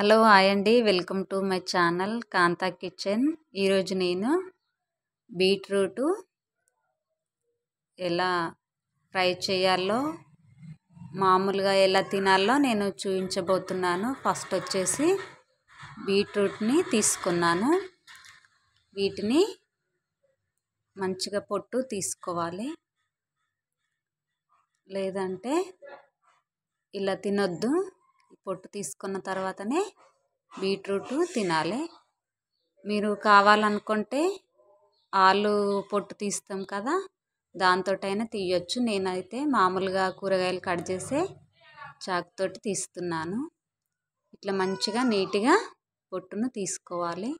hello hi అండి welcome to my channel Kantha kitchen ఈరోజు నేను బీట్రూటు ఎలా ఫ్రై చేయాలో మామూలుగా ఎలా తినాలో నేను చూపించబోతున్నాను ఫస్ట్ వచ్చేసి బీట్రూట్ని తీసుకున్నాను వీటిని మంచిగా పొట్టు తీసుకోవాలి లేదంటే ఇలా తినొద్దు పొట్టు తీసుకున్న తర్వాతనే బీట్రూట్ తినాలి మీరు కావాలనుకుంటే ఆలు పొట్టు తీస్తాం కదా దాంతోటైనా తీయొచ్చు నేనైతే మామూలుగా కూరగాయలు కట్ చేసే చాకుతోటి తీస్తున్నాను ఇట్లా మంచిగా నీట్గా పొట్టును తీసుకోవాలి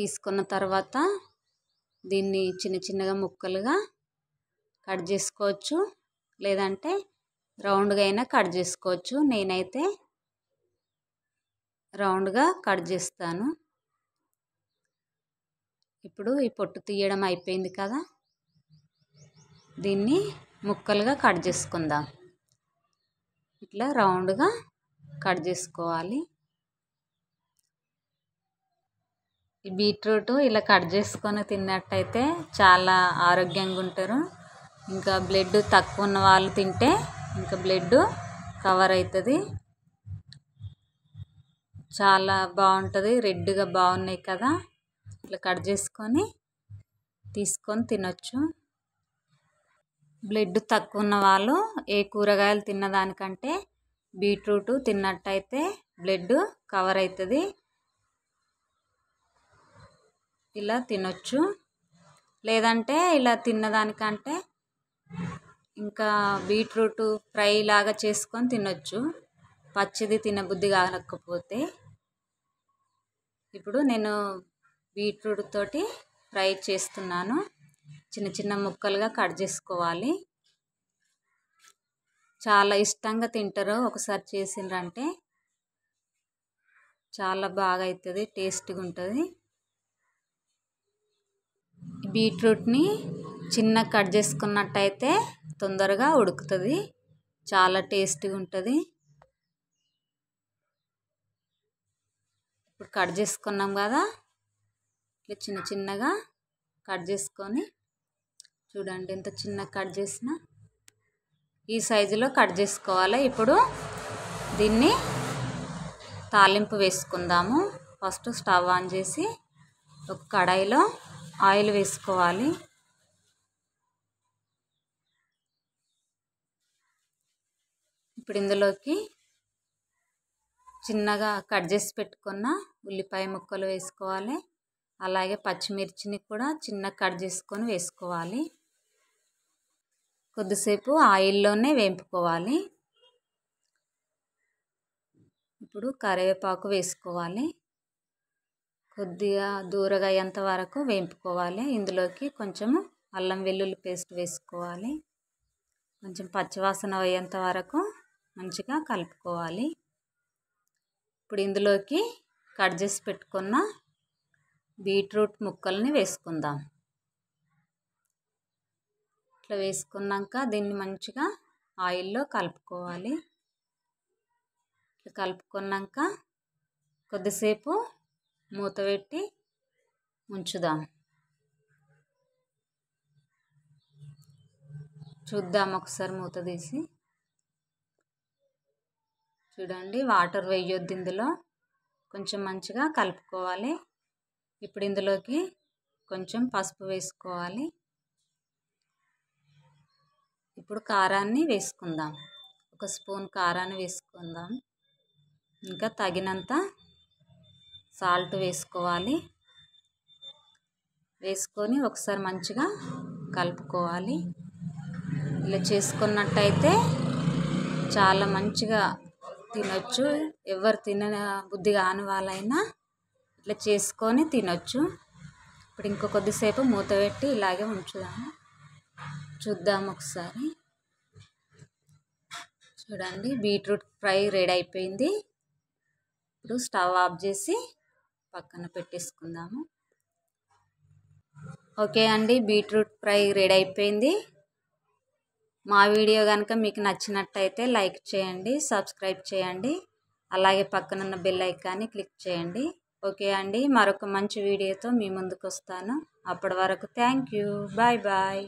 తీసుకున్న తర్వాత దీన్ని చిన్న చిన్నగా ముక్కలుగా కట్ చేసుకోవచ్చు లేదంటే రౌండ్గా అయినా కట్ చేసుకోవచ్చు నేనైతే రౌండ్గా కట్ చేస్తాను ఇప్పుడు ఈ పొట్టు తీయడం అయిపోయింది కదా దీన్ని ముక్కలుగా కట్ చేసుకుందాం ఇట్లా రౌండ్గా కట్ చేసుకోవాలి ఈ బీట్రూట్ ఇలా కట్ చేసుకొని తిన్నట్టయితే చాలా ఆరోగ్యంగా ఉంటారు ఇంకా బ్లడ్ తక్కువ ఉన్న వాళ్ళు తింటే ఇంకా బ్లడ్ కవర్ అవుతుంది చాలా బాగుంటుంది రెడ్గా బాగున్నాయి కదా ఇట్లా కట్ చేసుకొని తీసుకొని తినొచ్చు బ్లడ్ తక్కువ ఉన్న వాళ్ళు ఏ కూరగాయలు తిన్నదానికంటే బీట్రూట్ తిన్నట్టయితే బ్లడ్ కవర్ అవుతుంది ఇలా తినొచ్చు లేదంటే ఇలా తిన్నదానికంటే ఇంకా బీట్రూట్ ఫ్రై లాగా చేసుకొని తినొచ్చు పచ్చిది తినబుద్ధి కాకపోతే ఇప్పుడు నేను బీట్రూట్ తోటి ఫ్రై చేస్తున్నాను చిన్న చిన్న ముక్కలుగా కట్ చేసుకోవాలి చాలా ఇష్టంగా తింటారు ఒకసారి చేసిండ్రంటే చాలా బాగా అవుతుంది టేస్ట్గా ఉంటుంది బీట్రూట్ని చిన్న కట్ చేసుకున్నట్టయితే తొందరగా ఉడుకుతుంది చాలా టేస్టీగా ఉంటుంది ఇప్పుడు కట్ చేసుకున్నాం కదా ఇట్లా చిన్న చిన్నగా కట్ చేసుకొని చూడండి ఎంత చిన్న కట్ చేసిన ఈ సైజులో కట్ చేసుకోవాలి ఇప్పుడు దీన్ని తాలింపు వేసుకుందాము ఫస్ట్ స్టవ్ ఆన్ చేసి ఒక కడాయిలో ఆయిల్ వేసుకోవాలి ఇప్పుడు ఇందులోకి చిన్నగా కట్ చేసి పెట్టుకున్న ఉల్లిపాయ ముక్కలు వేసుకోవాలి అలాగే పచ్చిమిర్చిని కూడా చిన్న కట్ చేసుకొని వేసుకోవాలి కొద్దిసేపు ఆయిల్లోనే వేంపుకోవాలి ఇప్పుడు కరివేపాకు వేసుకోవాలి కొద్దిగా దూరగా అయ్యేంత వరకు వేంపుకోవాలి ఇందులోకి కొంచెము అల్లం వెల్లుల్లి పేస్ట్ వేసుకోవాలి కొంచెం పచ్చివాసన అయ్యేంత వరకు మంచిగా కలుపుకోవాలి ఇప్పుడు ఇందులోకి కట్ చేసి పెట్టుకున్న బీట్రూట్ ముక్కల్ని వేసుకుందాం ఇట్లా వేసుకున్నాక దీన్ని మంచిగా ఆయిల్లో కలుపుకోవాలి ఇట్లా కలుపుకున్నాక కొద్దిసేపు మూత పెట్టి ఉంచుదాం చూద్దాం ఒకసారి మూత తీసి చూడండి వాటర్ వేయొద్దు ఇందులో కొంచెం మంచిగా కలుపుకోవాలి ఇప్పుడు ఇందులోకి కొంచెం పసుపు వేసుకోవాలి ఇప్పుడు కారాన్ని వేసుకుందాం ఒక స్పూన్ కారాన్ని వేసుకుందాం ఇంకా తగినంత సాల్ట్ వేసుకోవాలి వేసుకొని ఒకసారి మంచిగా కలుపుకోవాలి ఇలా చేసుకున్నట్టయితే చాలా మంచిగా తినొచ్చు ఎవరు తిన బుద్ధి కాని వాళ్ళైనా ఇట్లా చేసుకొని తినొచ్చు ఇప్పుడు ఇంకో కొద్దిసేపు మూత పెట్టి ఇలాగే ఉంచుదాము చూద్దాం ఒకసారి చూడండి బీట్రూట్ ఫ్రై రెడీ అయిపోయింది ఇప్పుడు స్టవ్ ఆఫ్ చేసి పక్కన పెట్టేసుకుందాము ఓకే అండి బీట్రూట్ ఫ్రై రెడీ అయిపోయింది మా వీడియో కనుక మీకు నచ్చినట్టయితే లైక్ చేయండి సబ్స్క్రైబ్ చేయండి అలాగే పక్కనున్న బెల్ ఐకాన్ని క్లిక్ చేయండి ఓకే అండి మరొక మంచి వీడియోతో మీ ముందుకు వస్తాను అప్పటి వరకు థ్యాంక్ యూ బాయ్ బాయ్